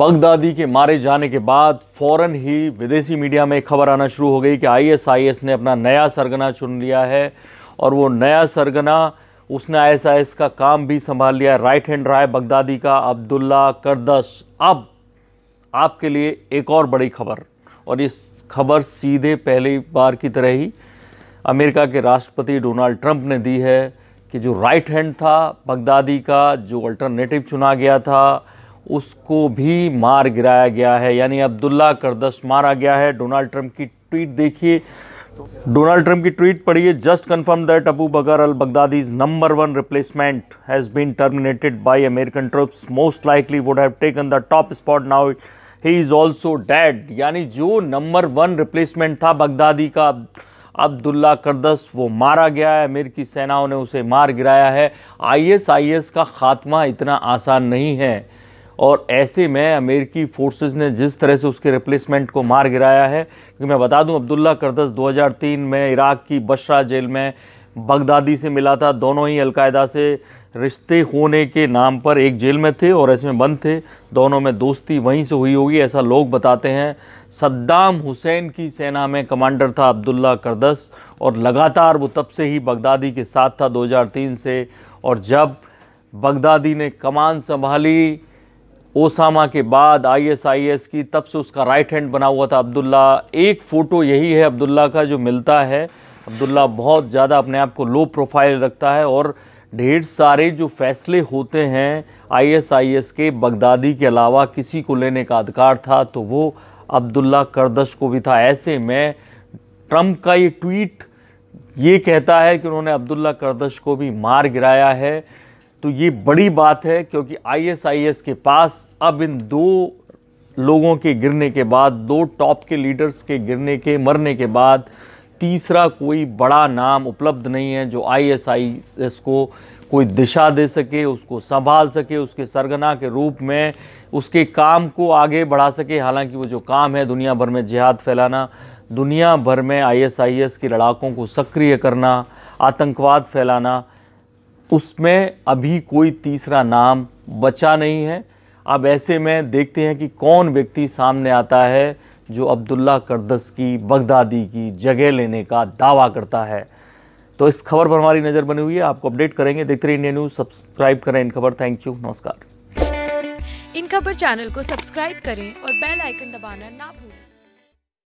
Baghdadi के मारे जाने के बाद फौरन ही विदेशी मीडिया में खबर आना शुरू हो गई कि आईएसआईएस ने अपना नया सरगना चुन लिया है और वो नया सरगना उसने आईएसआईएस का काम भी संभाल लिया राइट हैंड राय बगदादी का अब्दुल्ला करदस अब आपके लिए एक और बड़ी खबर और इस खबर सीधे पहली बार की तरह ही अमेरिका के राष्ट्रपति डोनाल्ड ट्रंप ने दी है कि जो राइट हैंड था बगदादी का जो अल्टरनेटिव चुना गया था उसको भी मार गिराया गया है यानी अब्दुल्ला करदस मारा गया है डोनाल्ड ट्रंप की ट्वीट देखिए डोनाल्ड ट्रंप की ट्वीट पढ़िए just confirm that Abu Bakr al Baghdadi is number one replacement has been terminated by American troops most likely would have taken the top spot now he is also dead यानी जो number one replacement था Baghdadi का Abdullah करदस वो मारा गया है अमेरिकी सेनाओं ने उसे मार गिराया है आईएसआईएस का खात्मा इतना आसान नहीं है और ऐसे में अमेरिकी फोर्सेस ने जिस तरह से उसके रिप्लेसमेंट को मार गिराया है क्योंकि मैं बता दूं अब्दुल्ला करदस 2003 में इराक़ की बशरा जेल में बगदादी से मिला था दोनों ही अलकायदा से रिश्ते होने के नाम पर एक जेल में थे और ऐसे में बंद थे दोनों में दोस्ती वहीं से हुई होगी ऐसा लोग बताते हैं सद्दाम हुसैन की सेना में कमांडर था अब्दुल्ला करदस और लगातार वो तब से ही बगदादी के साथ था 2003 से और जब बगदादी ने कमान संभाली ओसामा के बाद आईएसआईएस की तब से उसका राइट हैंड बना हुआ था अब्दुल्ला एक फ़ोटो यही है अब्दुल्ला का जो मिलता है अब्दुल्ला बहुत ज़्यादा अपने आप को लो प्रोफाइल रखता है और ढेर सारे जो फैसले होते हैं आईएसआईएस के बगदादी के अलावा किसी को लेने का अधिकार था तो वो अब्दुल्ला करदश को भी था ऐसे में ट्रम्प का ये ट्वीट ये कहता है कि उन्होंने अब्दुल्ला करदश को भी मार गिराया है तो ये बड़ी बात है क्योंकि आईएसआईएस के पास अब इन दो लोगों के गिरने के बाद दो टॉप के लीडर्स के गिरने के मरने के बाद तीसरा कोई बड़ा नाम उपलब्ध नहीं है जो आईएसआईएस को कोई दिशा दे सके उसको संभाल सके उसके सरगना के रूप में उसके काम को आगे बढ़ा सके हालांकि वो जो काम है दुनिया भर में जिहाद फैलाना दुनिया भर में आईएसआईएस के लड़ाकों को सक्रिय करना आतंकवाद फैलाना उसमें अभी कोई तीसरा नाम बचा नहीं है अब ऐसे में देखते हैं कि कौन व्यक्ति सामने आता है जो अब्दुल्ला करदस की बगदादी की जगह लेने का दावा करता है तो इस खबर पर हमारी नज़र बनी हुई है आपको अपडेट करेंगे देखते रहिए इंडिया न्यूज़ सब्सक्राइब करें इन खबर थैंक यू नमस्कार इन खबर चैनल को सब्सक्राइब करें और बेल आइकन दबाना ना भूलें